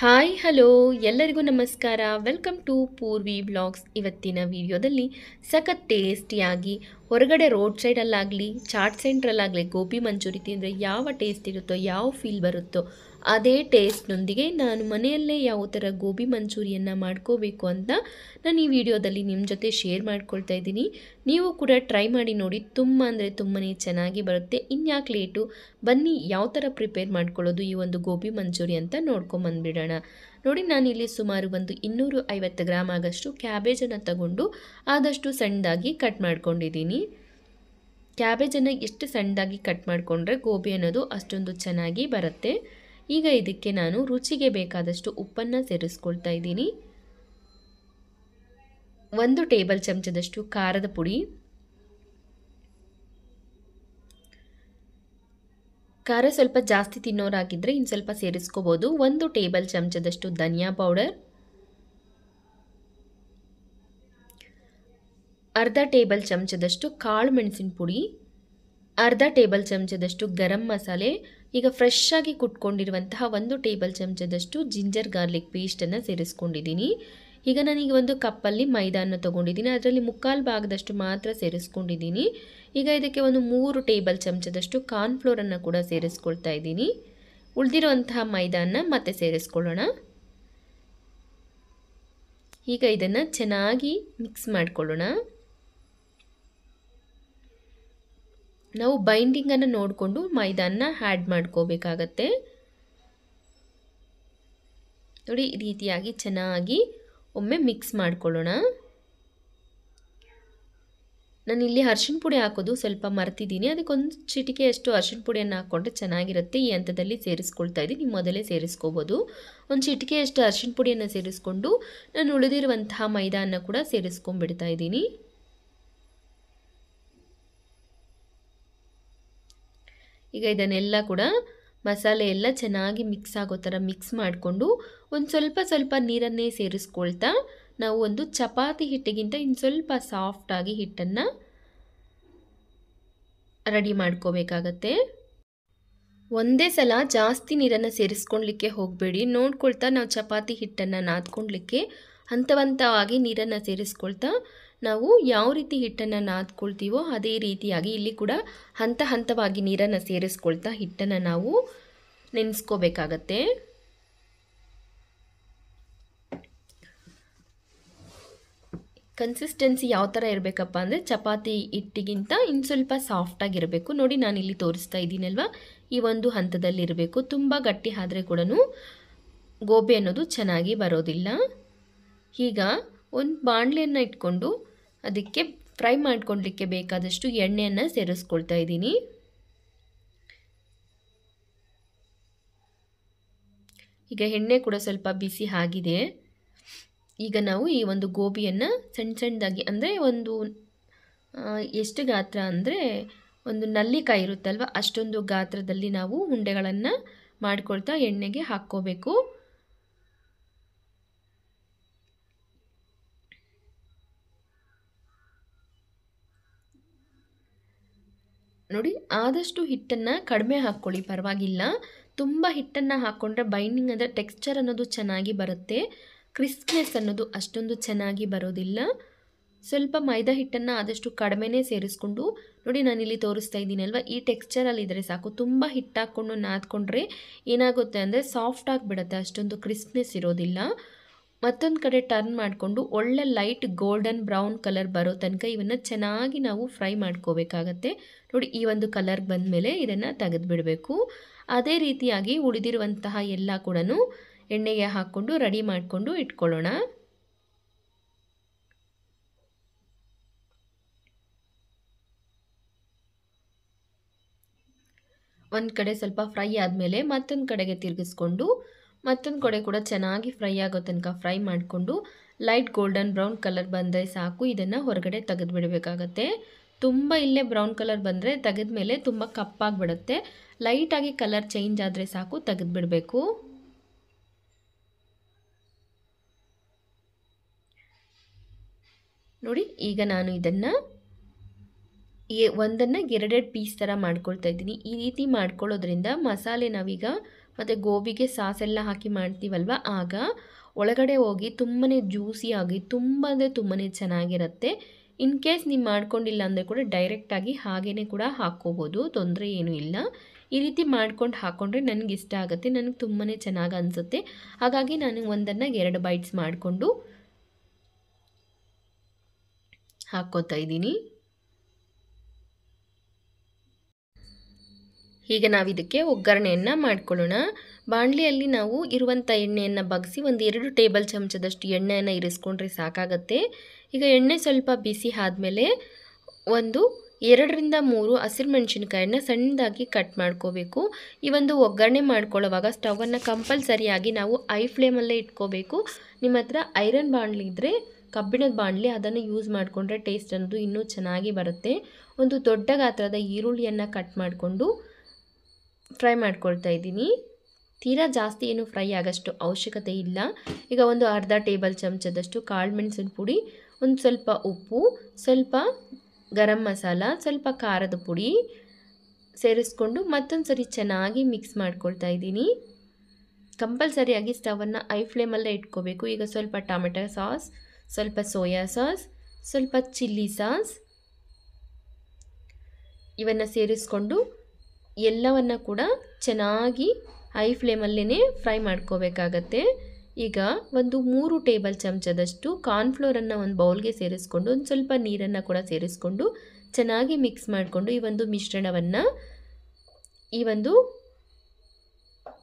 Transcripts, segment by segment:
hi hello ಎಲ್ಲರಿಗೂ ನಮಸ್ಕಾರ welcome to Purvi blogs ಇವತ್ತಿನ ವಿಡಿಯೋದಲ್ಲಿ ಸಖತ್ ಟೇಸ್ಟಿಯಾಗಿ ಹೊರಗಡೆ ರೋಡ್ ಸೈಡಲ್ಲಾಗಲಿ ಚಾಟ್ ಸೆಂಟ್ರಲ್ಲಾಗಲಿ ಗೋಬಿ ಮಂಚೂರಿ ತಿಂದರೆ ಯಾವ ಟೇಸ್ಟ್ ಇರುತ್ತೋ ಯಾವ ಫೀಲ್ ಬರುತ್ತೋ ಅದೇ ಟೇಸ್ಟ್ನೊಂದಿಗೆ ನಾನು ಮನೆಯಲ್ಲೇ ಯಾವ ಥರ ಗೋಬಿ ಮಂಚೂರಿಯನ್ನು ಮಾಡ್ಕೋಬೇಕು ಅಂತ ನಾನು ಈ ವಿಡಿಯೋದಲ್ಲಿ ನಿಮ್ಮ ಜೊತೆ ಶೇರ್ ಮಾಡ್ಕೊಳ್ತಾ ಇದ್ದೀನಿ ನೀವು ಕೂಡ ಟ್ರೈ ಮಾಡಿ ನೋಡಿ ತುಂಬ ಅಂದರೆ ತುಂಬಾ ಚೆನ್ನಾಗಿ ಬರುತ್ತೆ ಇನ್ಯಾಕೆ ಲೇಟು ಬನ್ನಿ ಯಾವ ಥರ ಪ್ರಿಪೇರ್ ಮಾಡ್ಕೊಳ್ಳೋದು ಈ ಒಂದು ಗೋಬಿ ಮಂಚೂರಿ ಅಂತ ನೋಡ್ಕೊಂಬಂದುಬಿಡೋಣ ನೋಡಿ ನಾನಿಲ್ಲಿ ಸುಮಾರು ಒಂದು ಇನ್ನೂರು ಐವತ್ತು ಗ್ರಾಮ್ ಆಗಷ್ಟು ಕ್ಯಾಬೇಜನ್ನು ತಗೊಂಡು ಆದಷ್ಟು ಸಣ್ಣದಾಗಿ ಕಟ್ ಮಾಡ್ಕೊಂಡಿದ್ದೀನಿ ಕ್ಯಾಬೇಜನ್ನು ಎಷ್ಟು ಸಣ್ಣದಾಗಿ ಕಟ್ ಮಾಡಿಕೊಂಡ್ರೆ ಗೋಬಿ ಅನ್ನೋದು ಅಷ್ಟೊಂದು ಚೆನ್ನಾಗಿ ಬರುತ್ತೆ ಈಗ ಇದಕ್ಕೆ ನಾನು ರುಚಿಗೆ ಬೇಕಾದಷ್ಟು ಉಪ್ಪನ್ನು ಸೇರಿಸ್ಕೊಳ್ತಾ ಇದ್ದೀನಿ ಒಂದು ಟೇಬಲ್ ಚಮಚದಷ್ಟು ಖಾರದ ಪುಡಿ ಖಾರ ಸ್ವಲ್ಪ ಜಾಸ್ತಿ ತಿನ್ನೋರಾಗಿದ್ದರೆ ಇನ್ನು ಸ್ವಲ್ಪ ಸೇರಿಸ್ಕೋಬೋದು ಒಂದು ಟೇಬಲ್ ಚಮಚದಷ್ಟು ಧನಿಯಾ ಪೌಡರ್ ಅರ್ಧ ಟೇಬಲ್ ಚಮಚದಷ್ಟು ಕಾಳು ಮೆಣಸಿನ ಪುಡಿ ಅರ್ಧ ಟೇಬಲ್ ಚಮಚದಷ್ಟು ಗರಂ ಮಸಾಲೆ ಈಗ ಫ್ರೆಶ್ ಆಗಿ ಕುಟ್ಕೊಂಡಿರುವಂತಹ ಒಂದು ಟೇಬಲ್ ಚಮಚದಷ್ಟು ಜಿಂಜರ್ ಗಾರ್ಲಿಕ್ ಪೇಸ್ಟನ್ನು ಸೇರಿಸ್ಕೊಂಡಿದ್ದೀನಿ ಈಗ ನಾನೀಗ ಒಂದು ಕಪ್ಪಲ್ಲಿ ಮೈದಾನ ತೊಗೊಂಡಿದ್ದೀನಿ ಅದರಲ್ಲಿ ಮುಕ್ಕಾಲು ಭಾಗದಷ್ಟು ಮಾತ್ರ ಸೇರಿಸ್ಕೊಂಡಿದ್ದೀನಿ ಈಗ ಇದಕ್ಕೆ ಒಂದು ಮೂರು ಟೇಬಲ್ ಚಮಚದಷ್ಟು ಕಾರ್ನ್ಫ್ಲೋರನ್ನು ಕೂಡ ಸೇರಿಸ್ಕೊಳ್ತಾ ಇದ್ದೀನಿ ಉಳಿದಿರುವಂತಹ ಮೈದಾನ ಮತ್ತೆ ಸೇರಿಸ್ಕೊಳ್ಳೋಣ ಈಗ ಇದನ್ನು ಚೆನ್ನಾಗಿ ಮಿಕ್ಸ್ ಮಾಡಿಕೊಳ್ಳೋಣ ನಾವು ಬೈಂಡಿಂಗನ್ನು ನೋಡಿಕೊಂಡು ಮೈದಾನ ಆ್ಯಡ್ ಮಾಡ್ಕೋಬೇಕಾಗತ್ತೆ ನೋಡಿ ಈ ರೀತಿಯಾಗಿ ಚೆನ್ನಾಗಿ ಒಮ್ಮೆ ಮಿಕ್ಸ್ ಮಾಡ್ಕೊಳ್ಳೋಣ ನಾನು ಇಲ್ಲಿ ಅರ್ಶಿಣ ಪುಡಿ ಹಾಕೋದು ಸ್ವಲ್ಪ ಮರ್ತಿದ್ದೀನಿ ಅದಕ್ಕೊಂದು ಚಿಟಿಕೆಯಷ್ಟು ಅರ್ಶಿಣ ಪುಡಿಯನ್ನು ಹಾಕ್ಕೊಂಡ್ರೆ ಚೆನ್ನಾಗಿರುತ್ತೆ ಈ ಹಂತದಲ್ಲಿ ಸೇರಿಸ್ಕೊಳ್ತಾ ಇದ್ದೀನಿ ಮೊದಲೇ ಸೇರಿಸ್ಕೋಬೋದು ಒಂದು ಚಿಟಿಕೆಯಷ್ಟು ಅರ್ಶಿಣ ಪುಡಿಯನ್ನು ಸೇರಿಸ್ಕೊಂಡು ನಾನು ಉಳಿದಿರುವಂತಹ ಮೈದಾನ ಕೂಡ ಸೇರಿಸ್ಕೊಂಡ್ಬಿಡ್ತಾ ಇದ್ದೀನಿ ಈಗ ಇದನ್ನೆಲ್ಲ ಕೂಡ ಮಸಾಲೆ ಎಲ್ಲ ಚೆನ್ನಾಗಿ ಮಿಕ್ಸ್ ಆಗೋ ಥರ ಮಿಕ್ಸ್ ಮಾಡಿಕೊಂಡು ಒಂದು ಸ್ವಲ್ಪ ಸ್ವಲ್ಪ ನೀರನ್ನೇ ಸೇರಿಸ್ಕೊಳ್ತಾ ನಾವು ಒಂದು ಚಪಾತಿ ಹಿಟ್ಟಿಗಿಂತ ಇನ್ನು ಸ್ವಲ್ಪ ಸಾಫ್ಟಾಗಿ ಹಿಟ್ಟನ್ನು ರೆಡಿ ಮಾಡ್ಕೋಬೇಕಾಗತ್ತೆ ಒಂದೇ ಸಲ ಜಾಸ್ತಿ ನೀರನ್ನು ಸೇರಿಸ್ಕೊಳ್ಲಿಕ್ಕೆ ಹೋಗಬೇಡಿ ನೋಡ್ಕೊಳ್ತಾ ನಾವು ಚಪಾತಿ ಹಿಟ್ಟನ್ನು ನಾದ್ಕೊಳ್ಲಿಕ್ಕೆ ಹಂತ ಹಂತವಾಗಿ ನೀರನ್ನು ಸೇರಿಸ್ಕೊಳ್ತಾ ನಾವು ಯಾವ ರೀತಿ ಹಿಟ್ಟನ್ನು ನಾದ್ಕೊಳ್ತೀವೋ ಅದೇ ರೀತಿಯಾಗಿ ಇಲ್ಲಿ ಕೂಡ ಹಂತ ಹಂತವಾಗಿ ನೀರನ್ನು ಸೇರಿಸ್ಕೊಳ್ತಾ ಹಿಟ್ಟನ್ನು ನಾವು ನೆನೆಸ್ಕೋಬೇಕಾಗತ್ತೆ ಕನ್ಸಿಸ್ಟೆನ್ಸಿ ಯಾವ ಥರ ಇರಬೇಕಪ್ಪ ಅಂದರೆ ಚಪಾತಿ ಹಿಟ್ಟಿಗಿಂತ ಇನ್ನು ಸ್ವಲ್ಪ ಸಾಫ್ಟಾಗಿರಬೇಕು ನೋಡಿ ನಾನು ಇಲ್ಲಿ ತೋರಿಸ್ತಾ ಇದ್ದೀನಲ್ವ ಈ ಒಂದು ಹಂತದಲ್ಲಿ ಇರಬೇಕು ತುಂಬ ಗಟ್ಟಿ ಆದರೆ ಕೂಡ ಗೋಬಿ ಅನ್ನೋದು ಚೆನ್ನಾಗಿ ಬರೋದಿಲ್ಲ ಈಗ ಒಂದು ಬಾಣಲೆಯನ್ನು ಇಟ್ಕೊಂಡು ಅದಕ್ಕೆ ಫ್ರೈ ಮಾಡ್ಕೊಳ್ಲಿಕ್ಕೆ ಬೇಕಾದಷ್ಟು ಎಣ್ಣೆಯನ್ನು ಸೇರಿಸ್ಕೊಳ್ತಾ ಇದ್ದೀನಿ ಈಗ ಎಣ್ಣೆ ಕೂಡ ಸ್ವಲ್ಪ ಬಿಸಿ ಆಗಿದೆ ಈಗ ನಾವು ಈ ಒಂದು ಗೋಬಿಯನ್ನು ಸಣ್ಣ ಸಣ್ಣದಾಗಿ ಅಂದರೆ ಒಂದು ಎಷ್ಟು ಗಾತ್ರ ಅಂದರೆ ಒಂದು ನಲ್ಲಿಕಾಯಿ ಇರುತ್ತಲ್ವ ಅಷ್ಟೊಂದು ಗಾತ್ರದಲ್ಲಿ ನಾವು ಉಂಡೆಗಳನ್ನು ಮಾಡ್ಕೊಳ್ತಾ ಎಣ್ಣೆಗೆ ಹಾಕ್ಕೋಬೇಕು ನೋಡಿ ಆದಷ್ಟು ಹಿಟ್ಟನ್ನು ಕಡಿಮೆ ಹಾಕ್ಕೊಳ್ಳಿ ಪರವಾಗಿಲ್ಲ ತುಂಬ ಹಿಟ್ಟನ್ನು ಹಾಕ್ಕೊಂಡ್ರೆ ಬೈಂಡಿಂಗ್ ಅಂದರೆ ಟೆಕ್ಸ್ಚರ್ ಅನ್ನೋದು ಚೆನ್ನಾಗಿ ಬರುತ್ತೆ ಕ್ರಿಸ್ಪ್ನೆಸ್ ಅನ್ನೋದು ಅಷ್ಟೊಂದು ಚೆನ್ನಾಗಿ ಬರೋದಿಲ್ಲ ಸ್ವಲ್ಪ ಮೈದಾ ಹಿಟ್ಟನ್ನು ಆದಷ್ಟು ಕಡಿಮೆನೇ ಸೇರಿಸ್ಕೊಂಡು ನೋಡಿ ನಾನು ಇಲ್ಲಿ ತೋರಿಸ್ತಾ ಇದ್ದೀನಿ ಅಲ್ವಾ ಈ ಟೆಕ್ಸ್ಚರಲ್ಲಿ ಇದ್ದರೆ ಸಾಕು ತುಂಬ ಹಿಟ್ಟು ಹಾಕ್ಕೊಂಡು ನಾದ್ಕೊಂಡ್ರೆ ಏನಾಗುತ್ತೆ ಅಂದರೆ ಸಾಫ್ಟ್ ಆಗಿಬಿಡುತ್ತೆ ಅಷ್ಟೊಂದು ಕ್ರಿಸ್ಪ್ನೆಸ್ ಇರೋದಿಲ್ಲ ಮತ್ತೊಂದು ಕಡೆ ಟರ್ನ್ ಮಾಡಿಕೊಂಡು ಒಳ್ಳೆ ಲೈಟ್ ಗೋಲ್ಡನ್ ಬ್ರೌನ್ ಕಲರ್ ಬರೋ ತನಕ ಇವನ್ನು ಚೆನ್ನಾಗಿ ನಾವು ಫ್ರೈ ಮಾಡ್ಕೋಬೇಕಾಗತ್ತೆ ನೋಡಿ ಈ ಒಂದು ಕಲರ್ ಬಂದ ಮೇಲೆ ಇದನ್ನು ತೆಗೆದುಬಿಡಬೇಕು ಅದೇ ರೀತಿಯಾಗಿ ಉಳಿದಿರುವಂತಹ ಎಲ್ಲ ಕೂಡ ಎಣ್ಣೆಗೆ ಹಾಕ್ಕೊಂಡು ರೆಡಿ ಮಾಡಿಕೊಂಡು ಇಟ್ಕೊಳ್ಳೋಣ ಒಂದು ಕಡೆ ಸ್ವಲ್ಪ ಫ್ರೈ ಆದಮೇಲೆ ಮತ್ತೊಂದು ಕಡೆಗೆ ತಿರುಗಿಸ್ಕೊಂಡು ಮತ್ತೊಂದು ಕಡೆ ಕೂಡ ಚೆನ್ನಾಗಿ ಫ್ರೈ ಆಗೋ ತನಕ ಫ್ರೈ ಮಾಡಿಕೊಂಡು ಲೈಟ್ ಗೋಲ್ಡನ್ ಬ್ರೌನ್ ಕಲರ್ ಬಂದರೆ ಸಾಕು ಇದನ್ನು ಹೊರಗಡೆ ತೆಗೆದುಬಿಡಬೇಕಾಗತ್ತೆ ತುಂಬ ಇಲ್ಲೇ ಬ್ರೌನ್ ಕಲರ್ ಬಂದರೆ ತೆಗೆದ ಮೇಲೆ ತುಂಬ ಕಪ್ಪಾಗಿಬಿಡುತ್ತೆ ಲೈಟಾಗಿ ಕಲರ್ ಚೇಂಜ್ ಆದರೆ ಸಾಕು ತೆಗೆದುಬಿಡಬೇಕು ನೋಡಿ ಈಗ ನಾನು ಇದನ್ನು ಒಂದನ್ನು ಎರಡೆರಡು ಪೀಸ್ ಥರ ಮಾಡ್ಕೊಳ್ತಾ ಇದ್ದೀನಿ ಈ ರೀತಿ ಮಾಡ್ಕೊಳ್ಳೋದ್ರಿಂದ ಮಸಾಲೆ ನಾವೀಗ ಮತ್ತು ಗೋಬಿಗೆ ಸಾಸೆಲ್ಲ ಹಾಕಿ ಮಾಡ್ತೀವಲ್ವ ಆಗ ಒಳಗಡೆ ಹೋಗಿ ತುಂಬಾ ಜ್ಯೂಸಿಯಾಗಿ ತುಂಬ ಅಂದರೆ ತುಂಬಾ ಚೆನ್ನಾಗಿರುತ್ತೆ ಇನ್ ಕೇಸ್ ನೀವು ಮಾಡ್ಕೊಂಡಿಲ್ಲ ಅಂದರೆ ಕೂಡ ಡೈರೆಕ್ಟಾಗಿ ಹಾಗೇ ಕೂಡ ಹಾಕ್ಕೋಬೋದು ತೊಂದರೆ ಏನೂ ಇಲ್ಲ ಈ ರೀತಿ ಮಾಡ್ಕೊಂಡು ಹಾಕ್ಕೊಂಡ್ರೆ ನನಗೆ ಇಷ್ಟ ಆಗುತ್ತೆ ನನಗೆ ತುಂಬಾ ಚೆನ್ನಾಗಿ ಅನಿಸುತ್ತೆ ಹಾಗಾಗಿ ನಾನು ಒಂದನ್ನು ಎರಡು ಬೈಟ್ಸ್ ಮಾಡಿಕೊಂಡು ಹಾಕ್ಕೋತಾ ಇದ್ದೀನಿ ಈಗ ನಾವು ಇದಕ್ಕೆ ಒಗ್ಗರಣೆಯನ್ನು ಮಾಡ್ಕೊಳ್ಳೋಣ ಬಾಣಲಿಯಲ್ಲಿ ನಾವು ಇರುವಂಥ ಎಣ್ಣೆಯನ್ನು ಬಗ್ಸಿ ಒಂದು ಎರಡು ಟೇಬಲ್ ಚಮಚದಷ್ಟು ಎಣ್ಣೆಯನ್ನು ಇರಿಸ್ಕೊಂಡ್ರೆ ಸಾಕಾಗತ್ತೆ ಈಗ ಎಣ್ಣೆ ಸ್ವಲ್ಪ ಬಿಸಿ ಆದಮೇಲೆ ಒಂದು ಎರಡರಿಂದ ಮೂರು ಹಸಿರು ಮೆಣಸಿನ್ಕಾಯನ್ನು ಸಣ್ಣದಾಗಿ ಕಟ್ ಮಾಡ್ಕೋಬೇಕು ಈ ಒಂದು ಒಗ್ಗರಣೆ ಮಾಡ್ಕೊಳ್ಳೋವಾಗ ಸ್ಟವನ್ನು ಕಂಪಲ್ಸರಿಯಾಗಿ ನಾವು ಐ ಫ್ಲೇಮಲ್ಲೇ ಇಟ್ಕೋಬೇಕು ನಿಮ್ಮ ಹತ್ರ ಐರನ್ ಬಾಣಲಿ ಇದ್ದರೆ ಕಬ್ಬಿಣದ ಬಾಣಲಿ ಅದನ್ನು ಯೂಸ್ ಮಾಡಿಕೊಂಡ್ರೆ ಟೇಸ್ಟ್ ಅನ್ನೋದು ಇನ್ನೂ ಚೆನ್ನಾಗಿ ಬರುತ್ತೆ ಒಂದು ದೊಡ್ಡ ಗಾತ್ರದ ಈರುಳ್ಳಿಯನ್ನು ಕಟ್ ಮಾಡಿಕೊಂಡು ಫ್ರೈ ಮಾಡ್ಕೊಳ್ತಾ ಇದ್ದೀನಿ ತೀರಾ ಜಾಸ್ತಿ ಏನು ಫ್ರೈ ಆಗೋಷ್ಟು ಅವಶ್ಯಕತೆ ಇಲ್ಲ ಈಗ ಒಂದು ಅರ್ಧ ಟೇಬಲ್ ಚಮಚದಷ್ಟು ಕಾಳು ಮೆಣಸಿನ ಪುಡಿ ಒಂದು ಸ್ವಲ್ಪ ಉಪ್ಪು ಸ್ವಲ್ಪ ಗರಂ ಮಸಾಲ ಸ್ವಲ್ಪ ಖಾರದ ಪುಡಿ ಸೇರಿಸ್ಕೊಂಡು ಮತ್ತೊಂದು ಸರಿ ಚೆನ್ನಾಗಿ ಮಿಕ್ಸ್ ಮಾಡ್ಕೊಳ್ತಾ ಇದ್ದೀನಿ ಕಂಪಲ್ಸರಿಯಾಗಿ ಸ್ಟವನ್ನು ಐ ಫ್ಲೇಮಲ್ಲೇ ಇಟ್ಕೋಬೇಕು ಈಗ ಸ್ವಲ್ಪ ಟೊಮೆಟೊ ಸಾಸ್ ಸ್ವಲ್ಪ ಸೋಯಾ ಸಾಸ್ ಸ್ವಲ್ಪ ಚಿಲ್ಲಿ ಸಾಸ್ ಇವನ್ನು ಸೇರಿಸ್ಕೊಂಡು ಎಲ್ಲವನ್ನು ಕೂಡ ಚೆನ್ನಾಗಿ ಹೈ ಫ್ಲೇಮಲ್ಲೇ ಫ್ರೈ ಮಾಡ್ಕೋಬೇಕಾಗತ್ತೆ ಈಗ ಒಂದು ಮೂರು ಟೇಬಲ್ ಚಮಚದಷ್ಟು ಕಾರ್ನ್ಫ್ಲೋರನ್ನು ಒಂದು ಬೌಲ್ಗೆ ಸೇರಿಸ್ಕೊಂಡು ಒಂದು ಸ್ವಲ್ಪ ನೀರನ್ನು ಕೂಡ ಸೇರಿಸ್ಕೊಂಡು ಚೆನ್ನಾಗಿ ಮಿಕ್ಸ್ ಮಾಡಿಕೊಂಡು ಈ ಒಂದು ಮಿಶ್ರಣವನ್ನು ಈ ಒಂದು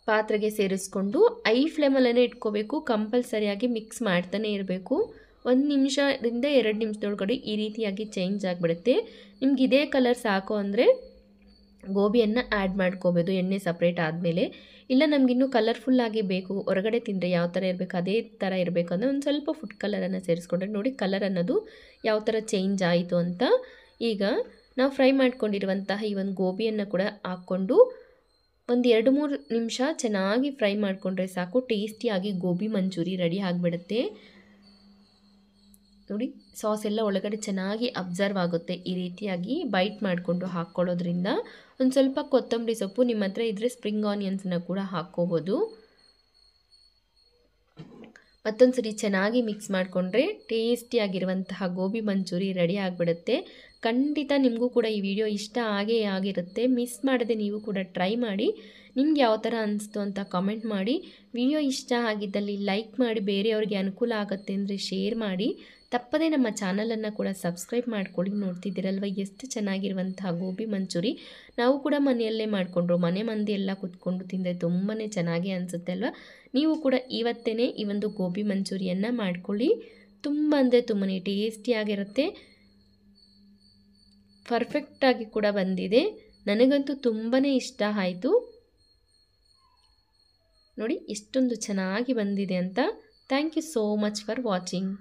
ಪಾತ್ರೆಗೆ ಸೇರಿಸ್ಕೊಂಡು ಐ ಫ್ಲೇಮಲ್ಲೇ ಇಟ್ಕೋಬೇಕು ಕಂಪಲ್ಸರಿಯಾಗಿ ಮಿಕ್ಸ್ ಮಾಡ್ತಾನೆ ಇರಬೇಕು ಒಂದು ನಿಮಿಷದಿಂದ ಎರಡು ನಿಮಿಷದೊಳಗಡೆ ಈ ರೀತಿಯಾಗಿ ಚೇಂಜ್ ಆಗಿಬಿಡುತ್ತೆ ನಿಮ್ಗೆ ಇದೇ ಕಲರ್ ಸಾಕು ಅಂದರೆ ಗೋಬಿಯನ್ನು ಆ್ಯಡ್ ಮಾಡ್ಕೋಬೋದು ಎಣ್ಣೆ ಸಪ್ರೇಟ್ ಆದಮೇಲೆ ಇಲ್ಲ ನಮಗಿನ್ನೂ ಕಲರ್ಫುಲ್ಲಾಗಿ ಬೇಕು ಹೊರಗಡೆ ತಿಂದರೆ ಯಾವ ಥರ ಇರಬೇಕು ಅದೇ ಥರ ಇರಬೇಕು ಅಂದರೆ ಒಂದು ಸ್ವಲ್ಪ ಫುಡ್ ಕಲರನ್ನು ಸೇರಿಸ್ಕೊಂಡ್ರೆ ನೋಡಿ ಕಲರ್ ಅನ್ನೋದು ಯಾವ ಥರ ಚೇಂಜ್ ಆಯಿತು ಅಂತ ಈಗ ನಾವು ಫ್ರೈ ಮಾಡ್ಕೊಂಡಿರುವಂತಹ ಈ ಒಂದು ಗೋಬಿಯನ್ನು ಕೂಡ ಹಾಕ್ಕೊಂಡು ಒಂದು ಎರಡು ಮೂರು ನಿಮಿಷ ಚೆನ್ನಾಗಿ ಫ್ರೈ ಮಾಡಿಕೊಂಡ್ರೆ ಸಾಕು ಟೇಸ್ಟಿಯಾಗಿ ಗೋಬಿ ಮಂಚೂರಿ ರೆಡಿ ಆಗಿಬಿಡುತ್ತೆ ನೋಡಿ ಸಾಸ್ ಎಲ್ಲ ಒಳಗಡೆ ಚೆನ್ನಾಗಿ ಅಬ್ಸರ್ವ್ ಆಗುತ್ತೆ ಈ ರೀತಿಯಾಗಿ ಬೈಟ್ ಮಾಡಿಕೊಂಡು ಹಾಕ್ಕೊಳ್ಳೋದ್ರಿಂದ ಒಂದು ಸ್ವಲ್ಪ ಕೊತ್ತಂಬರಿ ಸೊಪ್ಪು ನಿಮ್ಮ ಹತ್ರ ಇದ್ದರೆ ಸ್ಪ್ರಿಂಗ್ ಆನಿಯನ್ಸನ್ನ ಕೂಡ ಹಾಕ್ಕೋಬೋದು ಮತ್ತೊಂದು ಸರಿ ಚೆನ್ನಾಗಿ ಮಿಕ್ಸ್ ಮಾಡಿಕೊಂಡ್ರೆ ಟೇಸ್ಟಿಯಾಗಿರುವಂತಹ ಗೋಬಿ ಮಂಚೂರಿ ರೆಡಿ ಆಗಿಬಿಡುತ್ತೆ ಖಂಡಿತ ನಿಮಗೂ ಕೂಡ ಈ ವಿಡಿಯೋ ಇಷ್ಟ ಆಗೇ ಆಗಿರುತ್ತೆ ಮಿಸ್ ಮಾಡದೆ ನೀವು ಕೂಡ ಟ್ರೈ ಮಾಡಿ ನಿಮ್ಗೆ ಯಾವ ಥರ ಅನಿಸ್ತು ಅಂತ ಕಾಮೆಂಟ್ ಮಾಡಿ ವಿಡಿಯೋ ಇಷ್ಟ ಆಗಿದ್ದಲ್ಲಿ ಲೈಕ್ ಮಾಡಿ ಬೇರೆಯವ್ರಿಗೆ ಅನುಕೂಲ ಆಗುತ್ತೆ ಅಂದರೆ ಶೇರ್ ಮಾಡಿ ತಪ್ಪದೇ ನಮ್ಮ ಚಾನಲನ್ನು ಕೂಡ ಸಬ್ಸ್ಕ್ರೈಬ್ ಮಾಡ್ಕೊಳ್ಳಿ ನೋಡ್ತಿದ್ದೀರಲ್ವ ಎಷ್ಟು ಚೆನ್ನಾಗಿರುವಂತಹ ಗೋಬಿ ಮಂಚೂರಿ ನಾವು ಕೂಡ ಮನೆಯಲ್ಲೇ ಮಾಡಿಕೊಂಡ್ರು ಮನೆ ಮಂದಿ ಎಲ್ಲ ಕುತ್ಕೊಂಡು ತಿಂದರೆ ತುಂಬಾ ಚೆನ್ನಾಗಿ ಅನಿಸುತ್ತೆ ಅಲ್ವಾ ನೀವು ಕೂಡ ಇವತ್ತೇ ಈ ಒಂದು ಗೋಬಿ ಮಂಚೂರಿಯನ್ನು ಮಾಡ್ಕೊಳ್ಳಿ ತುಂಬ ಅಂದರೆ ತುಂಬನೇ ಟೇಸ್ಟಿಯಾಗಿರುತ್ತೆ ಪರ್ಫೆಕ್ಟಾಗಿ ಕೂಡ ಬಂದಿದೆ ನನಗಂತೂ ತುಂಬಾ ಇಷ್ಟ ಆಯಿತು ನೋಡಿ ಎಷ್ಟೊಂದು ಚೆನ್ನಾಗಿ ಬಂದಿದೆ ಅಂತ thank you so much for watching